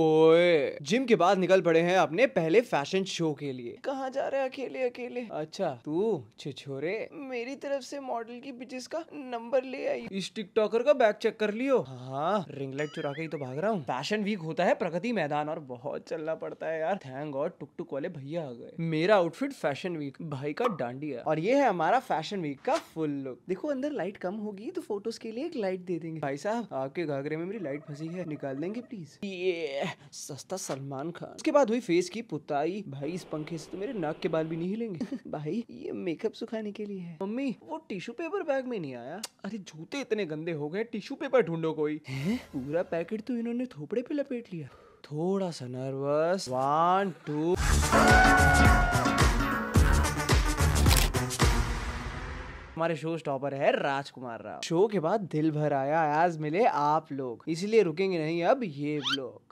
ओए जिम के बाद निकल पड़े हैं अपने पहले फैशन शो के लिए कहाँ जा रहे अकेले अकेले अच्छा तू छिछोरे मेरी तरफ से मॉडल की बिजिस का नंबर ले आई इस टिकटॉकर का बैग चेक कर लियो हाँ रिंग लाइट चुरा के ही तो भाग रहा हूँ फैशन वीक होता है प्रगति मैदान और बहुत चलना पड़ता है यार थैंक गॉड टुक टुक वाले भैया आ गए मेरा आउटफिट फैशन वीक भाई का डांडिया और ये है हमारा फैशन वीक का फुल लुक देखो अंदर लाइट कम होगी तो फोटोज के लिए एक लाइट दे देंगे भाई साहब आपके घाघरे में मेरी लाइट फंसी है निकाल देंगे प्लीज ये सस्ता सलमान खान उसके बाद हुई फेस की पुताई भाई इस पंखे से तो मेरे नाक के बाल भी नहीं हिलेंगे भाई ये मेकअप सुखाने के लिए है मम्मी वो टिश्यू पेपर बैग में नहीं आया अरे जूते इतने गंदे हो गए टिश्यू पेपर ढूंढो कोई है? पूरा पैकेट तो इन्होंने थोपड़े पे लपेट लिया थोड़ा सा नर्वस वन टू हमारे शो स्टॉपर है राजकुमार राव शो के बाद दिल भर आया आज मिले आप लोग इसलिए रुकेंगे नहीं अब ये ब्लॉग